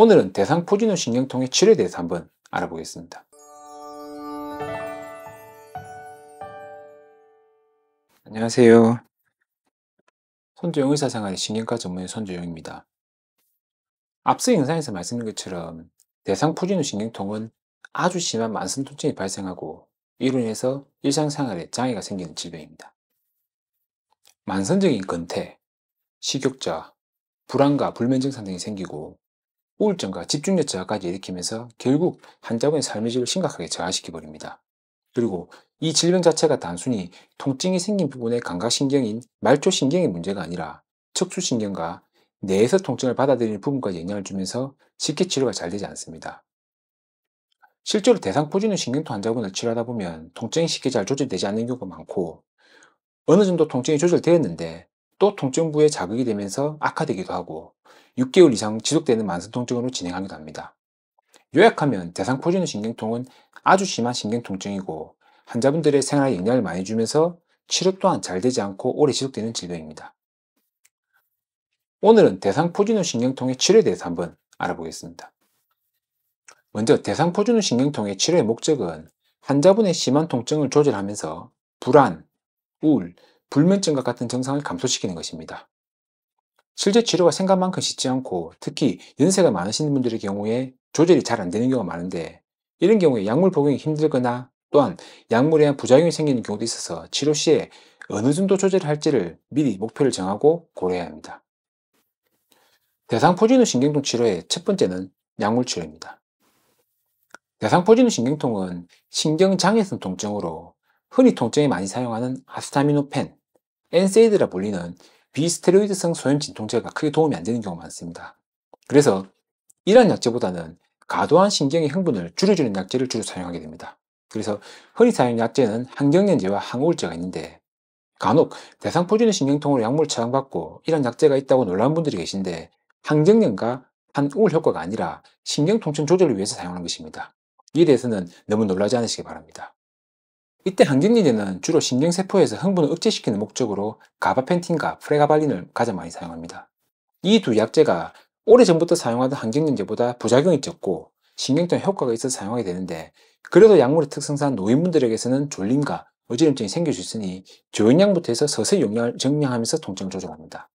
오늘은 대상포진후 신경통의 치료에 대해서 한번 알아보겠습니다. 안녕하세요. 손주영 의사생활의 신경과 전문의 손주영입니다. 앞서 영상에서 말씀드린 것처럼 대상포진후 신경통은 아주 심한 만성 통증이 발생하고 이로 인해서 일상생활에 장애가 생기는 질병입니다. 만성적인 근태, 식욕자, 불안과 불면 증상 등이 생기고 우울증과 집중력 저하까지 일으키면서 결국 환자분의 삶의 질을 심각하게 저하시켜 버립니다. 그리고 이 질병 자체가 단순히 통증이 생긴 부분의 감각신경인 말초신경의 문제가 아니라 척추신경과 뇌에서 통증을 받아들이는 부분까지 영향을 주면서 쉽게 치료가 잘 되지 않습니다. 실제로 대상포진후 신경통 환자분을 치료하다 보면 통증이 쉽게 잘 조절되지 않는 경우가 많고 어느 정도 통증이 조절되었는데 또 통증 부에 자극이 되면서 악화되기도 하고 6개월 이상 지속되는 만성 통증으로 진행하기도 합니다. 요약하면 대상 포진후 신경통은 아주 심한 신경통증이고 환자분들의 생활에 영향을 많이 주면서 치료 또한 잘 되지 않고 오래 지속되는 질병입니다. 오늘은 대상포진후 신경통의 치료에 대해서 한번 알아보겠습니다. 먼저 대상포진후 신경통의 치료의 목적은 환자분의 심한 통증을 조절하면서 불안, 우울, 불면증과 같은 증상을 감소시키는 것입니다. 실제 치료가 생각만큼 쉽지 않고 특히 연세가 많으신 분들의 경우에 조절이 잘 안 되는 경우가 많은데 이런 경우에 약물 복용이 힘들거나 또한 약물에 의한 부작용이 생기는 경우도 있어서 치료 시에 어느 정도 조절할지를 을 미리 목표를 정하고 고려해야 합니다. 대상포진후 신경통 치료의 첫 번째는 약물 치료입니다. 대상포진후 신경통은 신경장애성 통증으로 흔히 통증에 많이 사용하는 아스타미노펜, NSAID라 불리는 비스테로이드성 소염 진통제가 크게 도움이 안 되는 경우가 많습니다. 그래서 이러한 약제보다는 과도한 신경의 흥분을 줄여주는 약제를 주로 사용하게 됩니다. 그래서 흔히 사용 약제는 항경련제와 항우울제가 있는데 간혹 대상포진의 신경통으로 약물을 처방받고 이런 약제가 있다고 놀란 분들이 계신데 항경련과 한우울 효과가 아니라 신경통증 조절을 위해서 사용하는 것입니다. 이에 대해서는 너무 놀라지 않으시기 바랍니다. 이때 항진리제는 주로 신경세포에서 흥분을 억제시키는 목적으로 가바펜틴과 프레가발린을 가장 많이 사용합니다. 이 두 약제가 오래전부터 사용하던 항진리제보다 부작용이 적고 신경통 효과가 있어 사용하게 되는데 그래도 약물의 특성상 노인분들에게서는 졸림과 어지럼증이 생길 수 있으니 조영약부터 해서 서서히 용량을 정량하면서 통증을 조절합니다.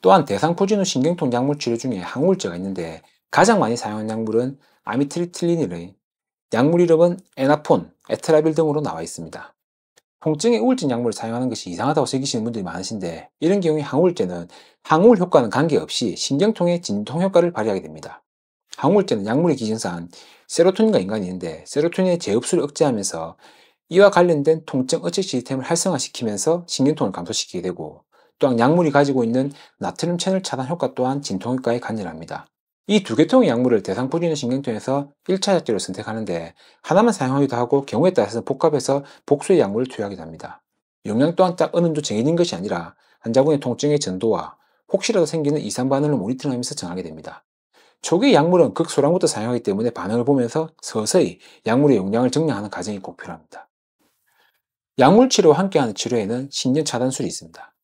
또한 대상포진 후 신경통 약물 치료 중에 항우울제가 있는데 가장 많이 사용하는 약물은 아미트리틀린이의 약물 이름은 에나폰, 에트라빌 등으로 나와 있습니다. 통증에 우울증 약물을 사용하는 것이 이상하다고 새기시는 분들이 많으신데 이런 경우에 항우울제는 항우울 효과는 관계없이 신경통의 진통 효과를 발휘하게 됩니다. 항우울제는 약물의 기준상 세로토닌과 인간이 있는데 세로토닌의 재흡수를 억제하면서 이와 관련된 통증 억제 시스템을 활성화시키면서 신경통을 감소시키게 되고 또한 약물이 가지고 있는 나트륨 채널 차단 효과 또한 진통 효과에 관여합니다. 이두 개통의 약물을 대상포진의 신경통에서 1차 약제로 선택하는데 하나만 사용하기도 하고 경우에 따라서 복합해서 복수의 약물을 투여하기도 합니다. 용량 또한 딱 어느 정도 정해진 것이 아니라 환자분의 통증의 전도와 혹시라도 생기는 이상 반응을 모니터링하면서 정하게 됩니다. 초기 약물은 극소량부터 사용하기 때문에 반응을 보면서 서서히 약물의 용량을 정량하는 과정이 꼭 필요합니다. 약물 치료와 함께하는 치료에는 신경 차단술이 있습니다.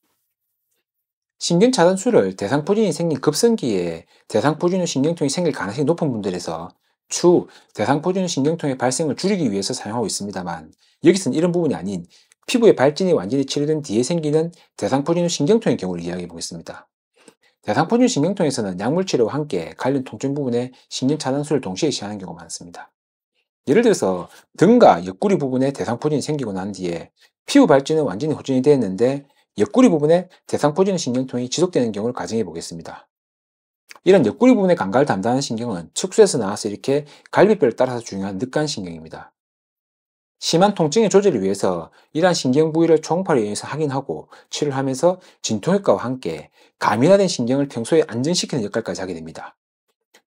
신경차단술을 대상포진이 생긴 급성기에 대상포진후 신경통이 생길 가능성이 높은 분들에서 추 대상포진후 신경통의 발생을 줄이기 위해서 사용하고 있습니다만 여기서는 이런 부분이 아닌 피부의 발진이 완전히 치료된 뒤에 생기는 대상포진후 신경통의 경우를 이야기해 보겠습니다. 대상포진 신경통에서는 약물치료와 함께 관련 통증 부분에 신경차단술을 동시에 시행하는 경우가 많습니다. 예를 들어서 등과 옆구리 부분에 대상포진이 생기고 난 뒤에 피부 발진은 완전히 호전이 되었는데 옆구리 부분에 대상포진 신경통이 지속되는 경우를 가정해 보겠습니다. 이런 옆구리 부분의 감각을 담당하는 신경은 척수에서 나와서 이렇게 갈비뼈를 따라서 중요한 늑간 신경입니다. 심한 통증의 조절을 위해서 이러한 신경 부위를 총파를 이용해서 확인하고 치료를 하면서 진통효과와 함께 가민화된 신경을 평소에 안정시키는 역할까지 하게 됩니다.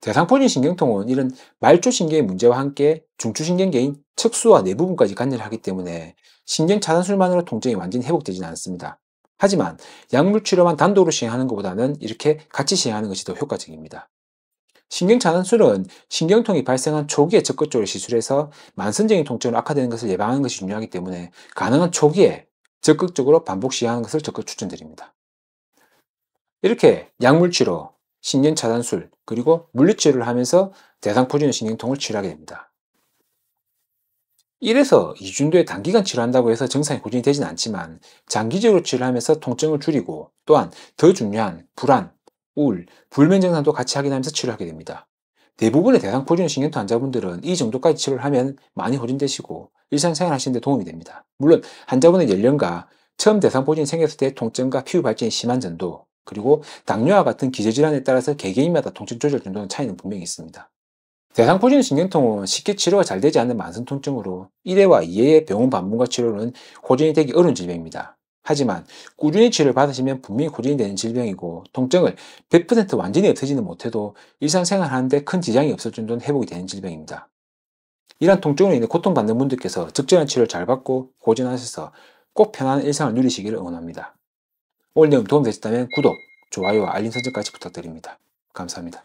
대상포진 신경통은 이런 말초 신경의 문제와 함께 중추신경계인 척수와 내부분까지 관여를 하기 때문에 신경 차단술만으로 통증이 완전히 회복되지는 않습니다. 하지만 약물 치료만 단독으로 시행하는 것보다는 이렇게 같이 시행하는 것이 더 효과적입니다. 신경차단술은 신경통이 발생한 초기에 적극적으로 시술해서 만성적인 통증으로 악화되는 것을 예방하는 것이 중요하기 때문에 가능한 초기에 적극적으로 반복 시행하는 것을 적극 추천드립니다. 이렇게 약물치료, 신경차단술, 그리고 물리치료를 하면서 대상포진의 신경통을 치료하게 됩니다. 이래서 이중도에 단기간 치료한다고 해서 증상이 고진이 되진 않지만 장기적으로 치료하면서 통증을 줄이고 또한 더 중요한 불안, 우울, 불면 증상도 같이 확인하면서 치료하게 됩니다. 대부분의 대상 포진형 신경통 환자분들은 이 정도까지 치료를 하면 많이 호진되시고 일상생활 하시는데 도움이 됩니다. 물론 환자분의 연령과 처음 대상 포진이 생겼을 때 통증과 피부 발진이 심한 정도 그리고 당뇨와 같은 기저질환에 따라서 개개인마다 통증 조절 정도는 차이는 분명히 있습니다. 대상포진 신경통은 쉽게 치료가 잘 되지 않는 만성 통증으로 1회와 2회의 병원 방문과 치료는 호전이 되기 어려운 질병입니다. 하지만 꾸준히 치료를 받으시면 분명히 호전이 되는 질병이고 통증을 100% 완전히 없애지는 못해도 일상생활 하는데 큰 지장이 없을 정도는 회복이 되는 질병입니다. 이러한 통증으로 인해 고통받는 분들께서 적절한 치료를 잘 받고 호전하셔서 꼭 편안한 일상을 누리시기를 응원합니다. 오늘 내용 도움되셨다면 구독, 좋아요와 알림 설정까지 부탁드립니다. 감사합니다.